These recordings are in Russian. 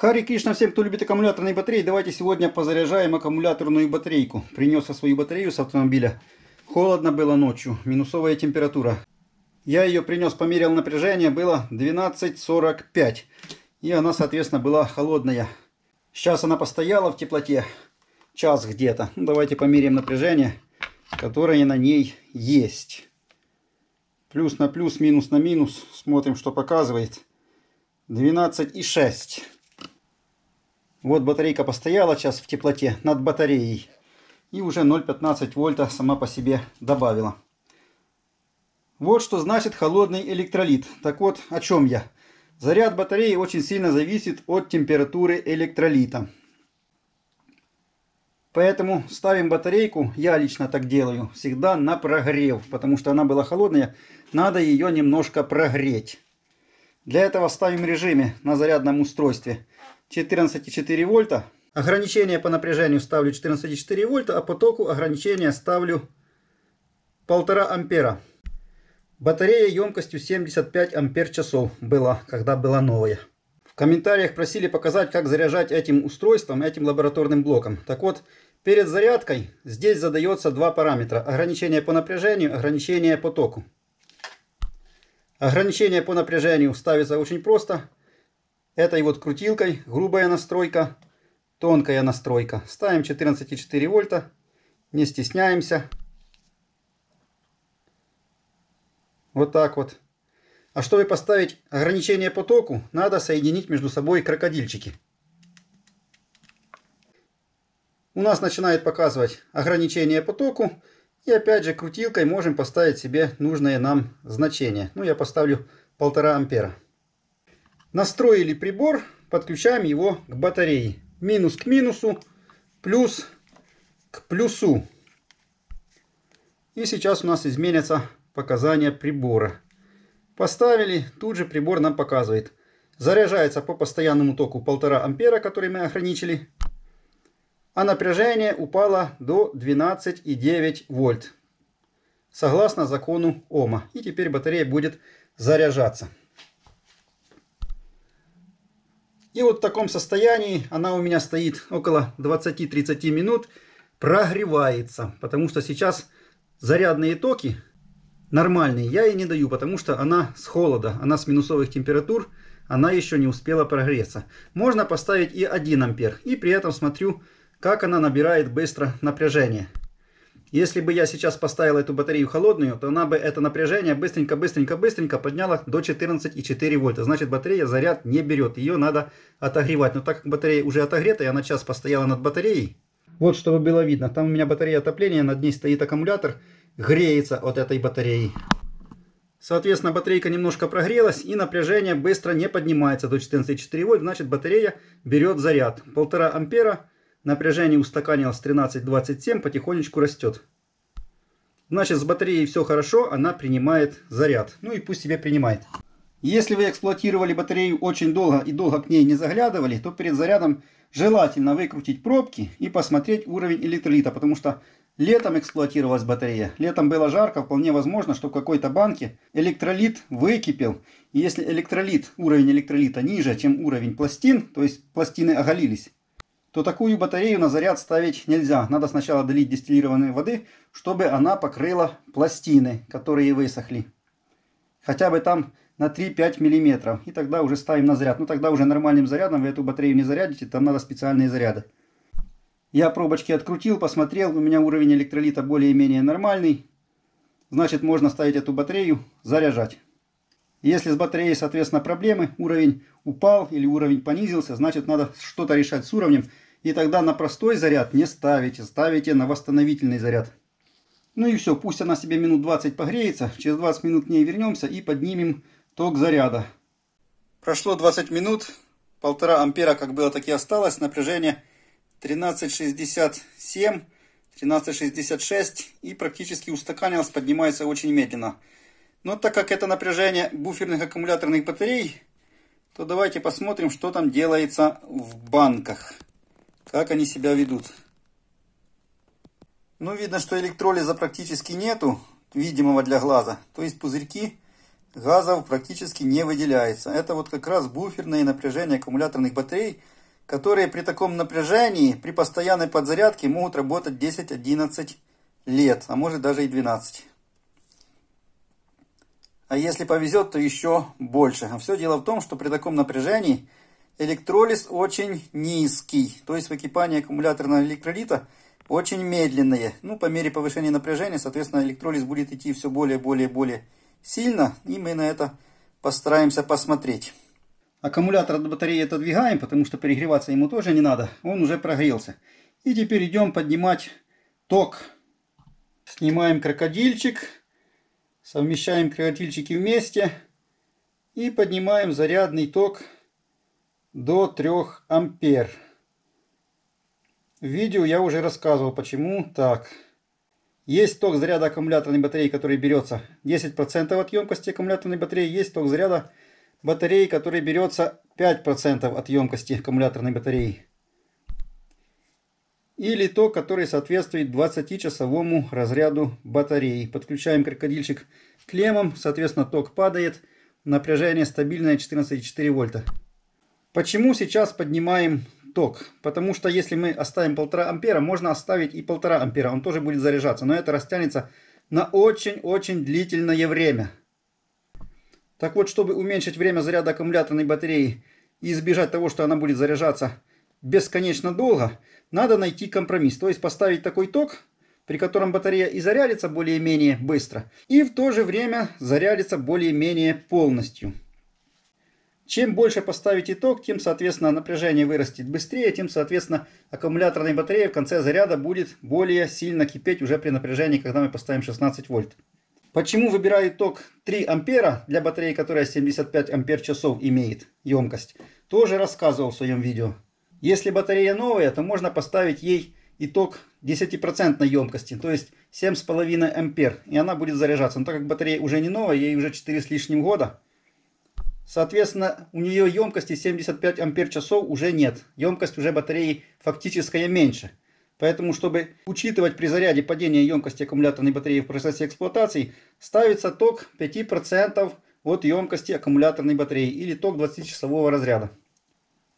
Хари Кришна, всем, кто любит аккумуляторные батареи, давайте сегодня позаряжаем аккумуляторную батарейку. Принес я свою батарею с автомобиля. Холодно было ночью, минусовая температура. Я ее принес, померил напряжение, было 12.45. И она, соответственно, была холодная. Сейчас она постояла в теплоте, час где-то. Ну, давайте померим напряжение, которое на ней есть. Плюс на плюс, минус на минус. Смотрим, что показывает. и 12,6. Вот батарейка постояла сейчас в теплоте над батареей. И уже 0,15 вольта сама по себе добавила. Вот что значит холодный электролит. Так вот, о чем я. Заряд батареи очень сильно зависит от температуры электролита. Поэтому ставим батарейку, я лично так делаю, всегда на прогрев, потому что она была холодная, надо ее немножко прогреть. Для этого ставим режиме на зарядном устройстве 14,4 вольта. Ограничение по напряжению ставлю 14,4 вольта, а потоку ограничение ставлю 1,5 ампера. Батарея емкостью 75 ампер часов была, когда была новая. В комментариях просили показать, как заряжать этим устройством, этим лабораторным блоком. Так вот, перед зарядкой здесь задается два параметра. Ограничение по напряжению, ограничение по току. Ограничение по напряжению ставится очень просто этой вот крутилкой, грубая настройка, тонкая настройка. Ставим 14,4 вольта, не стесняемся. Вот так вот. А чтобы поставить ограничение потоку, надо соединить между собой крокодильчики. У нас начинает показывать ограничение потоку. И опять же крутилкой можем поставить себе нужное нам значение. Ну я поставлю 1,5 ампера. Настроили прибор, подключаем его к батарее. Минус к минусу, плюс к плюсу. И сейчас у нас изменятся показания прибора. Поставили, тут же прибор нам показывает. Заряжается по постоянному току 1,5 ампера, который мы ограничили. А напряжение упало до 12,9 вольт. Согласно закону Ома. И теперь батарея будет заряжаться. И вот в таком состоянии она у меня стоит около 20-30 минут, прогревается. Потому что сейчас зарядные токи нормальные я ей не даю, потому что она с холода, она с минусовых температур, она еще не успела прогреться. Можно поставить и 1 ампер. И при этом смотрю, как она набирает быстро напряжение. Если бы я сейчас поставил эту батарею холодную, то она бы это напряжение быстренько-быстренько-быстренько подняла до 14,4 вольта. Значит, батарея заряд не берет, ее надо отогревать. Но так как батарея уже отогрета, и она час постояла над батареей, вот чтобы было видно. Там у меня батарея отопления, над ней стоит аккумулятор, греется от этой батареи. Соответственно, батарейка немножко прогрелась и напряжение быстро не поднимается до 14,4 вольт. Значит, батарея берет заряд Полтора ампера Напряжение устаканилось 27 потихонечку растет. Значит, с батареей все хорошо, она принимает заряд. Ну и пусть себе принимает. Если вы эксплуатировали батарею очень долго и долго к ней не заглядывали, то перед зарядом желательно выкрутить пробки и посмотреть уровень электролита, потому что летом эксплуатировалась батарея, летом было жарко, вполне возможно, что в какой-то банке электролит выкипел. И если электролит, уровень электролита ниже, чем уровень пластин, то есть пластины оголились, то такую батарею на заряд ставить нельзя. Надо сначала долить дистиллированной воды, чтобы она покрыла пластины, которые высохли. Хотя бы там на 3-5 мм. И тогда уже ставим на заряд. Но ну, тогда уже нормальным зарядом вы эту батарею не зарядите, там надо специальные заряды. Я пробочки открутил, посмотрел, у меня уровень электролита более-менее нормальный. Значит можно ставить эту батарею заряжать. Если с батареей, соответственно, проблемы, уровень упал или уровень понизился, значит надо что-то решать с уровнем. И тогда на простой заряд не ставите, ставите на восстановительный заряд. Ну и все, пусть она себе минут 20 погреется, через 20 минут к ней вернемся и поднимем ток заряда. Прошло 20 минут, полтора ампера как было, так и осталось, напряжение 1367, 1366 и практически устаканилось, поднимается очень медленно. Но так как это напряжение буферных аккумуляторных батарей, то давайте посмотрим, что там делается в банках. Как они себя ведут. Ну, видно, что электролиза практически нету, видимого для глаза. То есть пузырьки газов практически не выделяется. Это вот как раз буферное напряжение аккумуляторных батарей, которые при таком напряжении, при постоянной подзарядке могут работать 10-11 лет, а может даже и 12 а если повезет, то еще больше. А все дело в том, что при таком напряжении электролиз очень низкий, то есть выкипание аккумуляторного электролита очень медленное. Ну, по мере повышения напряжения, соответственно, электролиз будет идти все более, более, более сильно, и мы на это постараемся посмотреть. Аккумулятор от батареи отодвигаем, потому что перегреваться ему тоже не надо, он уже прогрелся. И теперь идем поднимать ток. Снимаем крокодильчик Совмещаем креатильчики вместе и поднимаем зарядный ток до 3 ампер. В видео я уже рассказывал, почему так. Есть ток заряда аккумуляторной батареи, который берется 10% от емкости аккумуляторной батареи. Есть ток заряда батареи, который берется 5% от емкости аккумуляторной батареи или то, которое соответствует 20-часовому разряду батареи. Подключаем крокодильчик клеммам, соответственно ток падает, напряжение стабильное 14,4 вольта. Почему сейчас поднимаем ток? Потому что если мы оставим 1,5 ампера, можно оставить и 1,5 ампера, он тоже будет заряжаться, но это растянется на очень-очень длительное время. Так вот, чтобы уменьшить время заряда аккумуляторной батареи и избежать того, что она будет заряжаться бесконечно долго, надо найти компромисс. То есть поставить такой ток, при котором батарея и зарядится более-менее быстро, и в то же время зарядится более-менее полностью. Чем больше поставить итог, тем, соответственно, напряжение вырастет быстрее, тем, соответственно, аккумуляторная батарея в конце заряда будет более сильно кипеть уже при напряжении, когда мы поставим 16 вольт. Почему выбираю ток 3 ампера для батареи, которая 75 ампер часов имеет емкость, тоже рассказывал в своем видео. Если батарея новая, то можно поставить ей итог 10% емкости, то есть 7,5 ампер. И она будет заряжаться. Но так как батарея уже не новая, ей уже 4 с лишним года, соответственно, у нее емкости 75 ампер часов уже нет. Емкость уже батареи фактическая меньше. Поэтому, чтобы учитывать при заряде падение емкости аккумуляторной батареи в процессе эксплуатации, ставится ток 5% от емкости аккумуляторной батареи или ток 20-часового разряда.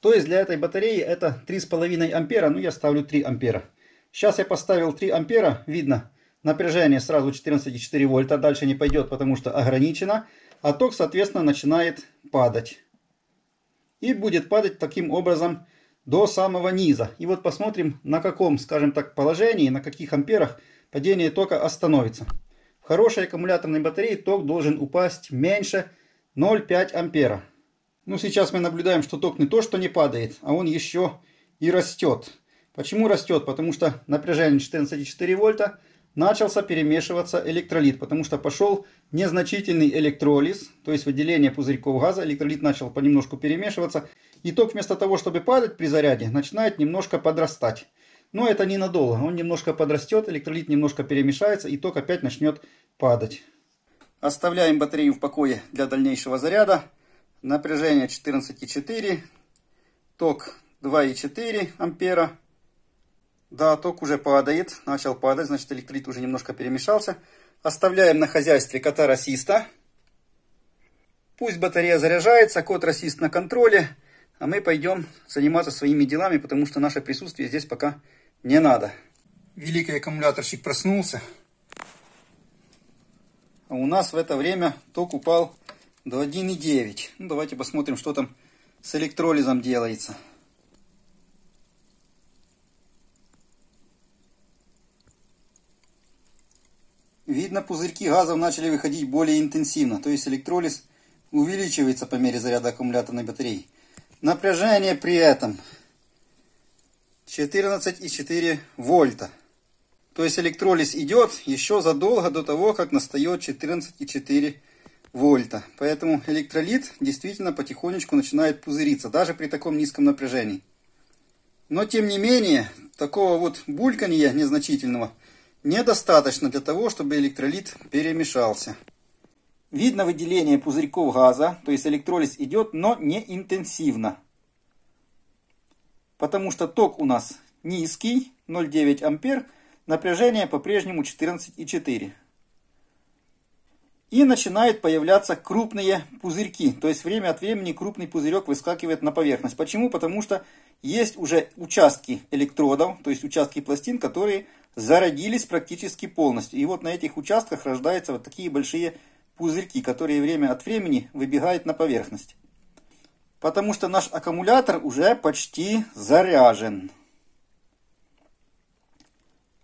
То есть для этой батареи это 3,5 ампера, ну я ставлю 3 ампера. Сейчас я поставил 3 ампера, видно, напряжение сразу 14,4 вольта, дальше не пойдет, потому что ограничено, а ток, соответственно, начинает падать. И будет падать таким образом до самого низа. И вот посмотрим, на каком, скажем так, положении, на каких амперах падение тока остановится. В хорошей аккумуляторной батарее ток должен упасть меньше 0,5 ампера. Ну, сейчас мы наблюдаем, что ток не то, что не падает, а он еще и растет. Почему растет? Потому что напряжение 14,4 вольта начался перемешиваться электролит, потому что пошел незначительный электролиз, то есть выделение пузырьков газа, электролит начал понемножку перемешиваться, и ток вместо того, чтобы падать при заряде, начинает немножко подрастать. Но это ненадолго, он немножко подрастет, электролит немножко перемешается, и ток опять начнет падать. Оставляем батарею в покое для дальнейшего заряда напряжение 14,4, ток 2,4 ампера. Да, ток уже падает, начал падать, значит электрит уже немножко перемешался. Оставляем на хозяйстве кота расиста. Пусть батарея заряжается, кот расист на контроле, а мы пойдем заниматься своими делами, потому что наше присутствие здесь пока не надо. Великий аккумуляторщик проснулся. А у нас в это время ток упал до 1,9. Ну, давайте посмотрим, что там с электролизом делается. Видно, пузырьки газов начали выходить более интенсивно, то есть электролиз увеличивается по мере заряда аккумуляторной батареи. Напряжение при этом 14,4 вольта. То есть электролиз идет еще задолго до того, как настает 14,4 вольта вольта. Поэтому электролит действительно потихонечку начинает пузыриться, даже при таком низком напряжении. Но тем не менее, такого вот бульканья незначительного недостаточно для того, чтобы электролит перемешался. Видно выделение пузырьков газа, то есть электролиз идет, но не интенсивно. Потому что ток у нас низкий, 0,9 ампер, напряжение по-прежнему 14,4. И начинают появляться крупные пузырьки. То есть время от времени крупный пузырек выскакивает на поверхность. Почему? Потому что есть уже участки электродов, то есть участки пластин, которые зародились практически полностью. И вот на этих участках рождаются вот такие большие пузырьки, которые время от времени выбегают на поверхность. Потому что наш аккумулятор уже почти заряжен.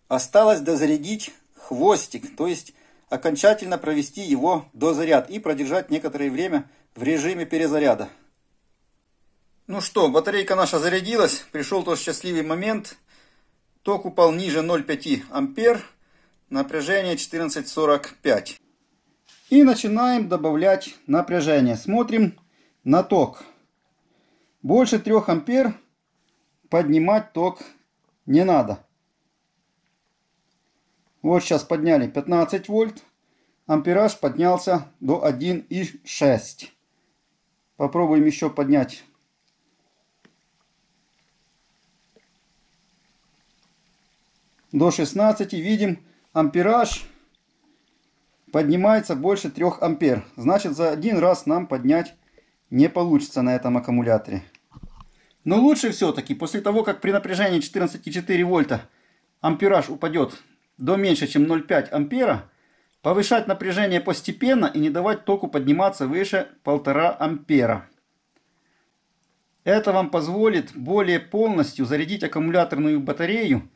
Осталось дозарядить хвостик, то есть окончательно провести его до заряд и продержать некоторое время в режиме перезаряда. Ну что, батарейка наша зарядилась, пришел тот счастливый момент. Ток упал ниже 0,5 ампер, напряжение 14,45. И начинаем добавлять напряжение. Смотрим на ток. Больше 3 ампер поднимать ток не надо. Вот сейчас подняли 15 вольт. Ампераж поднялся до 1,6. Попробуем еще поднять. До 16 видим ампераж поднимается больше 3 ампер. Значит за один раз нам поднять не получится на этом аккумуляторе. Но лучше все-таки после того, как при напряжении 14,4 вольта ампераж упадет до меньше, чем 0,5 ампера, повышать напряжение постепенно и не давать току подниматься выше 1,5 ампера. Это вам позволит более полностью зарядить аккумуляторную батарею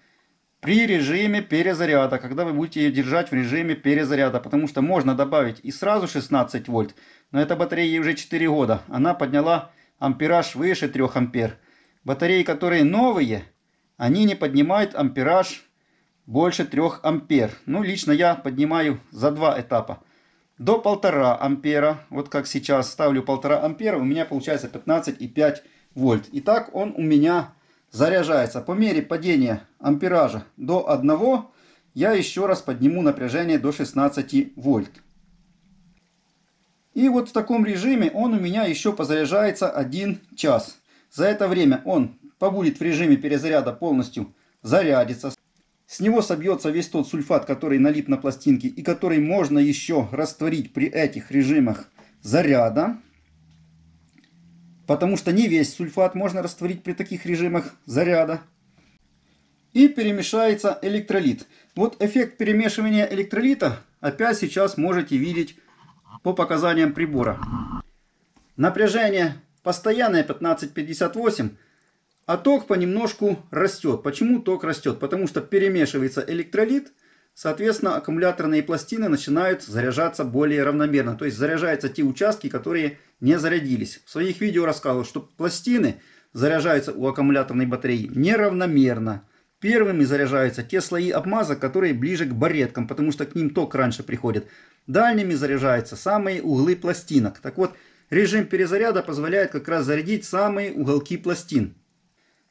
при режиме перезаряда, когда вы будете ее держать в режиме перезаряда, потому что можно добавить и сразу 16 вольт, но эта батарея ей уже 4 года, она подняла ампераж выше 3 ампер. Батареи, которые новые, они не поднимают ампераж больше 3 ампер. Ну, лично я поднимаю за два этапа. До 1,5 ампера, вот как сейчас ставлю 1,5 ампера, у меня получается 15,5 вольт. И так он у меня заряжается. По мере падения ампеража до 1, я еще раз подниму напряжение до 16 вольт. И вот в таком режиме он у меня еще позаряжается 1 час. За это время он побудет в режиме перезаряда полностью зарядится. С него собьется весь тот сульфат, который налип на пластинке и который можно еще растворить при этих режимах заряда. Потому что не весь сульфат можно растворить при таких режимах заряда. И перемешается электролит. Вот эффект перемешивания электролита опять сейчас можете видеть по показаниям прибора. Напряжение постоянное 1558 а ток понемножку растет. Почему ток растет? Потому что перемешивается электролит, соответственно, аккумуляторные пластины начинают заряжаться более равномерно. То есть заряжаются те участки, которые не зарядились. В своих видео рассказывал, что пластины заряжаются у аккумуляторной батареи неравномерно. Первыми заряжаются те слои обмазок, которые ближе к бареткам, потому что к ним ток раньше приходит. Дальними заряжаются самые углы пластинок. Так вот, режим перезаряда позволяет как раз зарядить самые уголки пластин.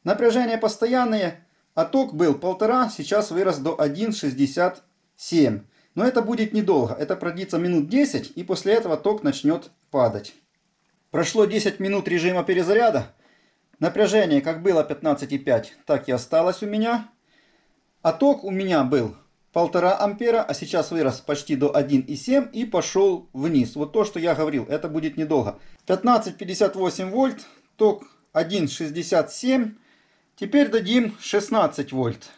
Напряжение постоянное. ток был полтора, сейчас вырос до 1,67. Но это будет недолго. Это продлится минут 10 и после этого ток начнет падать. Прошло 10 минут режима перезаряда. Напряжение как было 15,5, так и осталось у меня. А ток у меня был полтора ампера, а сейчас вырос почти до 1,7 и пошел вниз. Вот то, что я говорил, это будет недолго. 15,58 вольт, ток 1,67 Теперь дадим 16 вольт.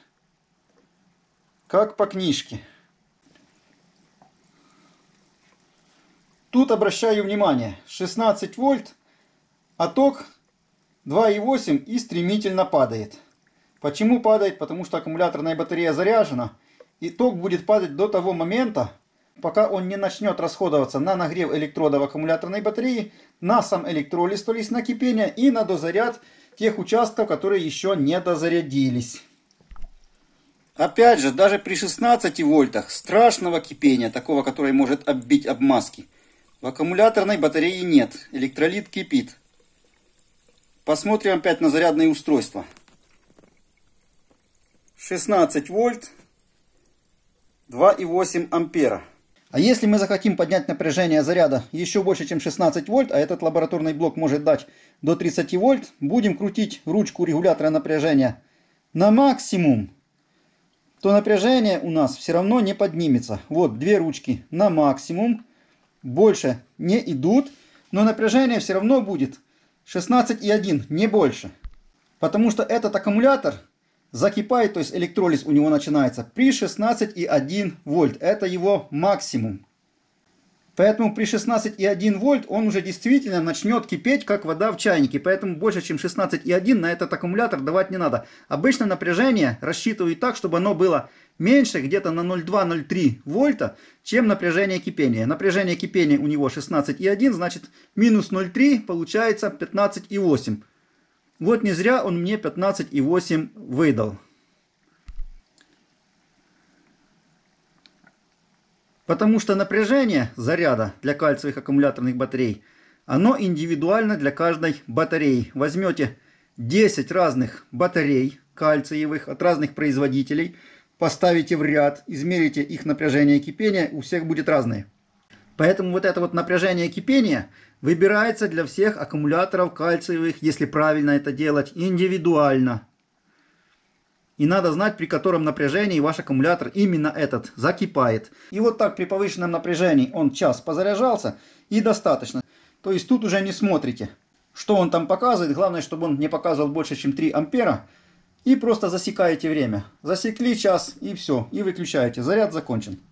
Как по книжке. Тут обращаю внимание, 16 вольт, а ток 2,8 и стремительно падает. Почему падает? Потому что аккумуляторная батарея заряжена, и ток будет падать до того момента, пока он не начнет расходоваться на нагрев электродов аккумуляторной батареи, на сам электролиз, то есть на кипение и на дозаряд тех участков, которые еще не дозарядились. Опять же, даже при 16 вольтах страшного кипения, такого, которое может оббить обмазки, в аккумуляторной батареи нет, электролит кипит. Посмотрим опять на зарядное устройство. 16 вольт, 2,8 ампера. А если мы захотим поднять напряжение заряда еще больше, чем 16 вольт, а этот лабораторный блок может дать до 30 вольт, будем крутить ручку регулятора напряжения на максимум, то напряжение у нас все равно не поднимется. Вот две ручки на максимум, больше не идут, но напряжение все равно будет 16,1, не больше. Потому что этот аккумулятор закипает, то есть электролиз у него начинается при 16,1 вольт. Это его максимум. Поэтому при 16,1 вольт он уже действительно начнет кипеть, как вода в чайнике. Поэтому больше, чем 16,1 на этот аккумулятор давать не надо. Обычно напряжение рассчитывают так, чтобы оно было меньше, где-то на 0,2-0,3 вольта, чем напряжение кипения. Напряжение кипения у него 16,1, значит минус 0,3 получается 15,8. Вот не зря он мне 15,8 выдал. Потому что напряжение заряда для кальциевых аккумуляторных батарей, оно индивидуально для каждой батареи. Возьмете 10 разных батарей кальциевых от разных производителей, поставите в ряд, измерите их напряжение кипения, у всех будет разное. Поэтому вот это вот напряжение кипения – выбирается для всех аккумуляторов кальциевых, если правильно это делать, индивидуально. И надо знать, при котором напряжении ваш аккумулятор, именно этот, закипает. И вот так при повышенном напряжении он час позаряжался и достаточно. То есть тут уже не смотрите, что он там показывает. Главное, чтобы он не показывал больше, чем 3 ампера. И просто засекаете время. Засекли час и все. И выключаете. Заряд закончен.